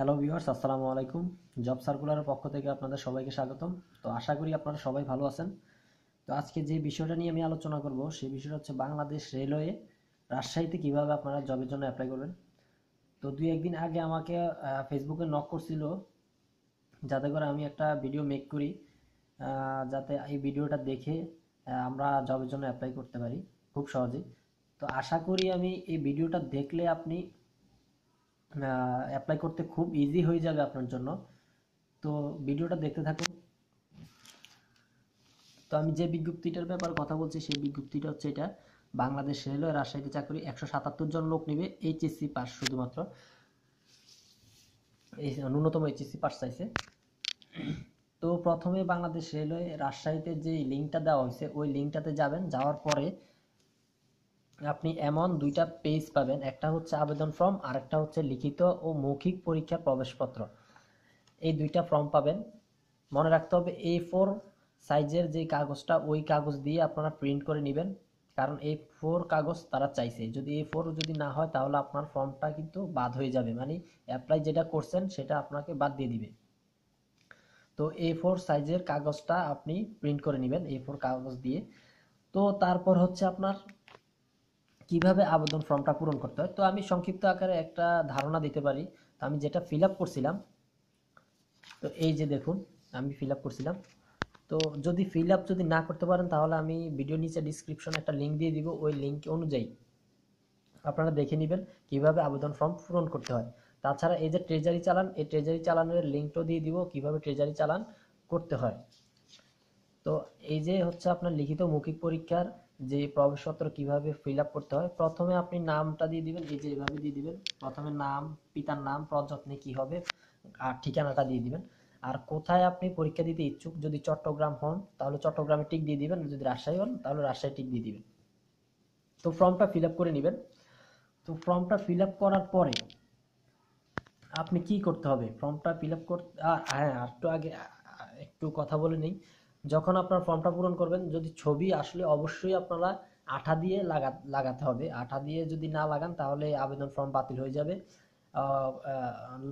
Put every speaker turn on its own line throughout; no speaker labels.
hello viewers আসসালামু আলাইকুম job সার্কুলারের পক্ষ থেকে আপনাদের সবাইকে স্বাগতম তো আশা করি আপনারা সবাই ভালো আছেন তো আজকে যে বিষয়টা নিয়ে আমি আলোচনা করব সেই বিষয়টা হচ্ছে বাংলাদেশ রেলওয়ে রাজশাহীতে কিভাবে আপনারা জবের জন্য অ্যাপ্লাই করবেন তো দুই একদিন আগে আমাকে ফেসবুকে নক করছিল যাতে করে আমি একটা ভিডিও মেক করি যাতে এই ভিডিওটা দেখে আমরা জবের জন্য অ্যাপ্লাই করতে পারি খুব সহজেই তো আশা করি আমি এই ভিডিওটা দেখলে আপনি অ্যাপ্লাই করতে খুব ইজি হয়ে যাবে আপনার জন্য তো ভিডিওটা দেখতে থাকুন তো আমি যে বিজ্ঞপ্তিটার ব্যাপারে কথা বলছি সেই বিজ্ঞপ্তিটা হচ্ছে এটা বাংলাদেশ রেলওয়ে রাজশাহীতে চাকরি একশো সাতাত্তর জন লোক নেবে এইচএসসি পাস শুধুমাত্র এই ন্যূনতম এইচএসসি পাস চাইছে তো প্রথমে বাংলাদেশ রেলওয়ে রাজশাহীতে যে লিঙ্কটা দেওয়া হয়েছে ওই লিঙ্কটাতে যাবেন যাওয়ার পরে আপনি এমন দুইটা পেজ পাবেন একটা হচ্ছে আবেদন ফর্ম আর একটা হচ্ছে লিখিত ও মৌখিক পরীক্ষার প্রবেশপত্র এই দুইটা ফর্ম পাবেন মনে রাখতে হবে এ ফোর সাইজের যে কাগজটা ওই কাগজ দিয়ে আপনারা প্রিন্ট করে নেবেন কারণ এই ফোর কাগজ তারা চাইছে যদি এ ফোর যদি না হয় তাহলে আপনার ফর্মটা কিন্তু বাদ হয়ে যাবে মানে অ্যাপ্লাই যেটা করছেন সেটা আপনাকে বাদ দিয়ে দিবে তো এ ফোর সাইজের কাগজটা আপনি প্রিন্ট করে নেবেন এ ফোর কাগজ দিয়ে তো তারপর হচ্ছে আপনার কিভাবে আবেদন ফর্মটা পূরণ করতে হয় তো আমি সংক্ষিপ্ত আকারে একটা ধারণা দিতে পারি তো আমি যেটা ফিল আপ করছিলাম তো এই যে দেখুন আমি ফিল আপ করছিলাম তো যদি ফিল আপ যদি না করতে পারেন তাহলে আমি ভিডিও নিচে ডিসক্রিপশনে একটা লিঙ্ক দিয়ে দিব ওই লিঙ্ক অনুযায়ী আপনারা দেখে নেবেন কিভাবে আবেদন ফর্ম পূরণ করতে হয় তাছাড়া এই যে ট্রেজারি চালান এই ট্রেজারি চালানের লিঙ্কটাও দিয়ে দিব কিভাবে ট্রেজারি চালান করতে হয় তো এই যে হচ্ছে আপনার লিখিত মৌখিক পরীক্ষার যে প্রবেশপত্র কিভাবে ফিল আপ করতে হয় প্রথমে আপনি নামটা দিয়ে দিবেন এই যে এভাবে দিয়ে দিবেন প্রথমে নাম পিতার নাম প্রযত্নে কি হবে আর ঠিকানাটা দিয়ে দিবেন আর কোথায় আপনি পরীক্ষা দিতে ইচ্ছুক যদি চট্টগ্রাম হন তাহলে চট্টগ্রামে টিক দিয়ে দিবেন যদি রাজশাহী হন তাহলে রাজশাহী টিক দিয়ে দিবেন তো ফর্মটা ফিল আপ করে নেবেন তো ফর্মটা ফিল আপ করার পরে আপনি কি করতে হবে ফর্মটা ফিল আপ করতে হ্যাঁ আর একটু আগে একটু কথা বলে নেই যখন আপনার ফর্মটা পূরণ করবেন যদি ছবি আসলে অবশ্যই আপনারা আঠা দিয়ে লাগা লাগাতে হবে আঠা দিয়ে যদি না লাগান তাহলে আবেদন ফর্ম বাতিল হয়ে যাবে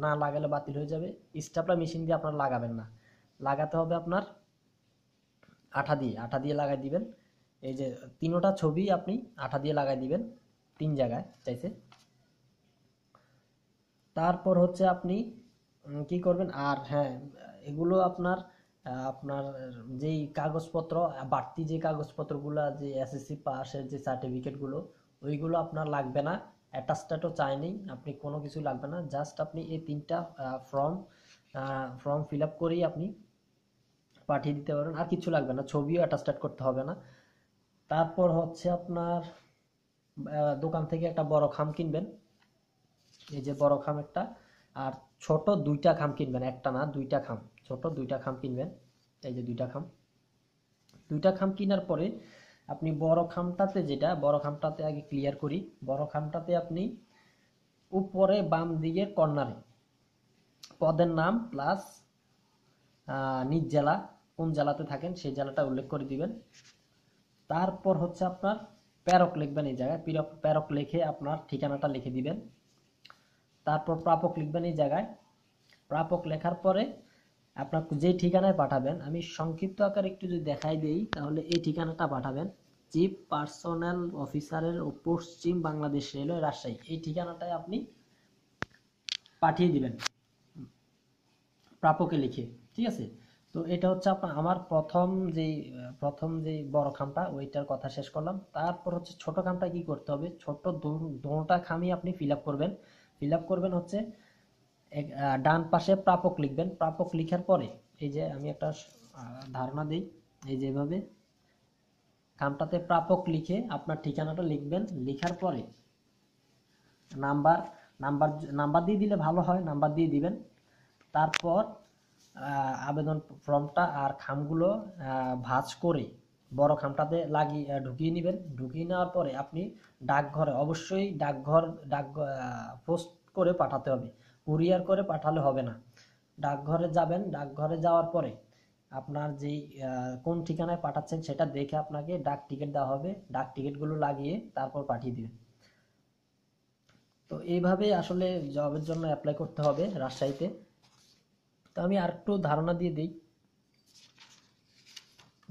না লাগালে বাতিল হয়ে যাবে স্টাপলা মেশিন দিয়ে আপনার লাগাবেন না লাগাতে হবে আপনার আঠা দিয়ে আঠা দিয়ে লাগাই দিবেন এই যে তিনোটা ছবি আপনি আঠা দিয়ে লাগাই দিবেন তিন জায়গায় চাইছে তারপর হচ্ছে আপনি কি করবেন আর হ্যাঁ এগুলো আপনার আপনার যেই কাগজপত্র বাড়তি যে কাগজপত্রগুলো যে এসএসসি পাশের যে সার্টিফিকেটগুলো ওইগুলো আপনার লাগবে না অ্যাটাস্টাটও চাইনি আপনি কোনো কিছু লাগবে না জাস্ট আপনি এই তিনটা ফর্ম ফর্ম ফিল আপ করেই আপনি পাঠিয়ে দিতে পারেন আর কিছু লাগবে না ছবিও অ্যাটাস্টাট করতে হবে না তারপর হচ্ছে আপনার দোকান থেকে একটা বড় খাম কিনবেন এই যে বড় খাম একটা আর ছোট দুইটা খাম কিনবেন একটা না দুইটা খাম ছোট দুইটা খাম কিনবেন এই যে দুইটা খাম দুইটা খাম কেনার পরে আপনি বড় খামটাতে যেটা বড় খামটাতে আগে ক্লিয়ার করি বড় খামটাতে আপনি উপরে বাম দিকের কর্নারে পদের নাম প্লাস নিজ জেলা কোন জেলাতে থাকেন সেই জেলাটা উল্লেখ করে দিবেন তারপর হচ্ছে আপনার প্যারক লিখবেন এই জায়গায় প্যারক লিখে আপনার ঠিকানাটা লিখে দিবেন তারপর প্রাপক লিখবেন এই জায়গায় প্রাপক লেখার পরে আপনার যে ঠিকানায় পাঠাবেন আমি সংক্ষিপ্ত আকার একটু যদি দেখাই দিই তাহলে এই ঠিকানাটা পাঠাবেন চিফ পার্সোনাল অফিসারের পশ্চিম বাংলাদেশ রেলওয়ে রাজশাহী এই ঠিকানাটায় আপনি পাঠিয়ে দিবেন প্রাপকে লিখে ঠিক আছে তো এটা হচ্ছে আপনার আমার প্রথম যে প্রথম যে বড় খামটা ওইটার কথা শেষ করলাম তারপর হচ্ছে ছোট খামটা কি করতে হবে ছোট দোনোটা খামই আপনি ফিল আপ করবেন ফিল আপ করবেন হচ্ছে ডান পাশে প্রাপক লিখবেন প্রাপক লিখার পরে এই যে আমি একটা ধারণা দিই এই যেভাবে খামটাতে প্রাপক লিখে আপনার ঠিকানাটা লিখবেন লিখার পরে নাম্বার নাম্বার নাম্বার দিয়ে দিলে ভালো হয় নাম্বার দিয়ে দিবেন তারপর আবেদন ফর্মটা আর খামগুলো ভাঁজ করে বড় খামটাতে লাগিয়ে ঢুকিয়ে নেবেন ঢুকিয়ে নেওয়ার পরে আপনি ডাকঘরে অবশ্যই ডাকঘর ডাকঘর পোস্ট করে পাঠাতে হবে কুরিয়ার করে পাঠালে হবে না ডাকঘরে যাবেন ডাকঘরে যাওয়ার পরে আপনার যেই কোন ঠিকানায় পাঠাচ্ছেন সেটা দেখে আপনাকে ডাক টিকিট দেওয়া হবে ডাক টিকিটগুলো লাগিয়ে তারপর পাঠিয়ে দেবেন তো এইভাবে আসলে জবের জন্য অ্যাপ্লাই করতে হবে রাজশাহীতে তো আমি আর একটু ধারণা দিয়ে দিই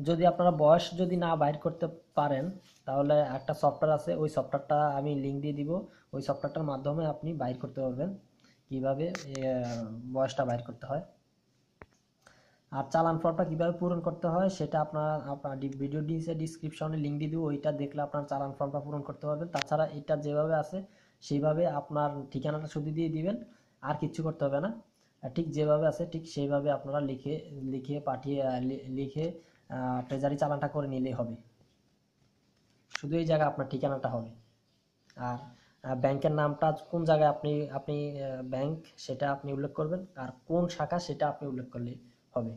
যদি আপনারা বয়স যদি না বাইর করতে পারেন তাহলে একটা সফটওয়্যার আছে ওই সফটওয়্যারটা আমি লিঙ্ক দিয়ে দিব ওই সফটওয়্যারটার মাধ্যমে আপনি বাইর করতে পারবেন কিভাবে বয়সটা বাইর করতে হয় আর চালান ফর্মটা কিভাবে পূরণ করতে হয় সেটা আপনার আপনার ভিডিও ডিসে ডিসক্রিপশনে লিঙ্ক দিয়ে দেবো ওইটা দেখলে আপনার চালান ফর্মটা পূরণ করতে পারবেন তাছাড়া এটা যেভাবে আছে সেইভাবে আপনার ঠিকানাটা শুধু দিয়ে দিবেন আর কিছু করতে হবে না ঠিক যেভাবে আছে ঠিক সেইভাবে আপনারা লিখে লিখে পাঠিয়ে লিখে ট্রেজারি চালানটা করে নিলেই হবে শুধু এই জায়গায় আপনার ঠিকানাটা হবে আর ব্যাংকের নামটা কোন জায়গায় আপনি আপনি ব্যাংক সেটা আপনি উল্লেখ করবেন আর কোন শাখা সেটা আপনি উল্লেখ করলে হবে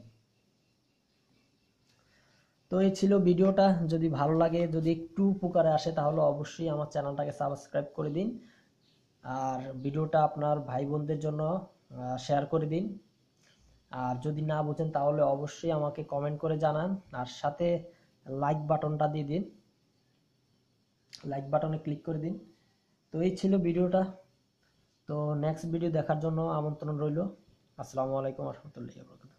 তো এই ছিল ভিডিওটা যদি ভালো লাগে যদি একটু উপকারে আসে তাহলে অবশ্যই আমার চ্যানেলটাকে সাবস্ক্রাইব করে দিন আর ভিডিওটা আপনার ভাই বোনদের জন্য শেয়ার করে দিন আর যদি না বোঝেন তাহলে অবশ্যই আমাকে কমেন্ট করে জানান আর সাথে লাইক বাটনটা দিয়ে দিন লাইক বাটনে ক্লিক করে দিন তো এই ছিল ভিডিওটা তো নেক্সট ভিডিও দেখার জন্য আমন্ত্রণ রইল আসসালামু আলাইকুম রহমতুল্লাহ